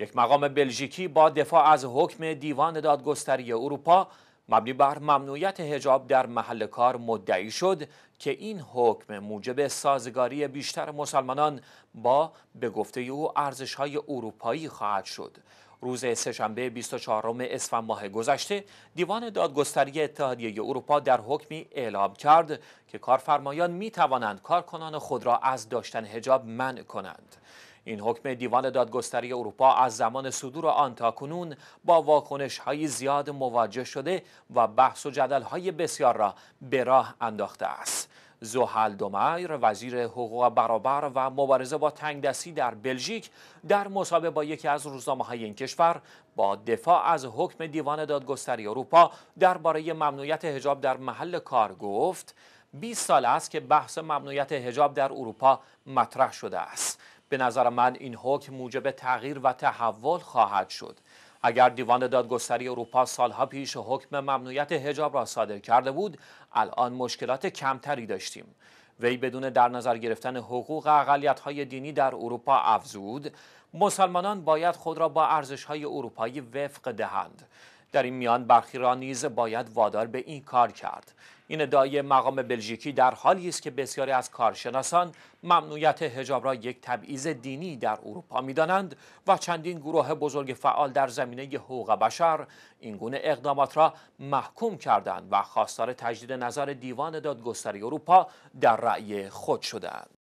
یک مقام بلژیکی با دفاع از حکم دیوان دادگستری اروپا مبنی بر ممنوعیت هجاب در محل کار مدعی شد که این حکم موجب سازگاری بیشتر مسلمانان با به گفته او ارزش‌های اروپایی خواهد شد روز سهشنبه 24 اسفند ماه گذشته دیوان دادگستری اتحادیه اروپا در حکمی اعلام کرد که کارفرمایان می توانند کارکنان خود را از داشتن هجاب منع کنند این حکم دیوان دادگستری اروپا از زمان صدور آن تا کنون با واکنش های زیاد مواجه شده و بحث و جدل های بسیار را به راه انداخته است. زوحل دومایر وزیر حقوق برابر و مبارزه با تنگدستی در بلژیک در مصاحبه با یکی از روزنامه های این کشور با دفاع از حکم دیوان دادگستری اروپا درباره ممنوعیت حجاب در محل کار گفت 20 سال است که بحث ممنوعیت حجاب در اروپا مطرح شده است به نظر من این حکم موجب تغییر و تحول خواهد شد اگر دیوان دادگستری اروپا سالها پیش حکم ممنوعیت هجاب را صادر کرده بود الان مشکلات کمتری داشتیم وی بدون در نظر گرفتن حقوق های دینی در اروپا افزود مسلمانان باید خود را با های اروپایی وفق دهند در این میان برخی را نیز باید وادار به این کار کرد این ادعای مقام بلژیکی در حالی است که بسیاری از کارشناسان ممنوعیت حجاب را یک تبعیض دینی در اروپا میدانند و چندین گروه بزرگ فعال در زمینه حقوق بشر این گونه اقدامات را محکوم کردند و خواستار تجدید نظر دیوان دادگستری اروپا در رأی خود شدند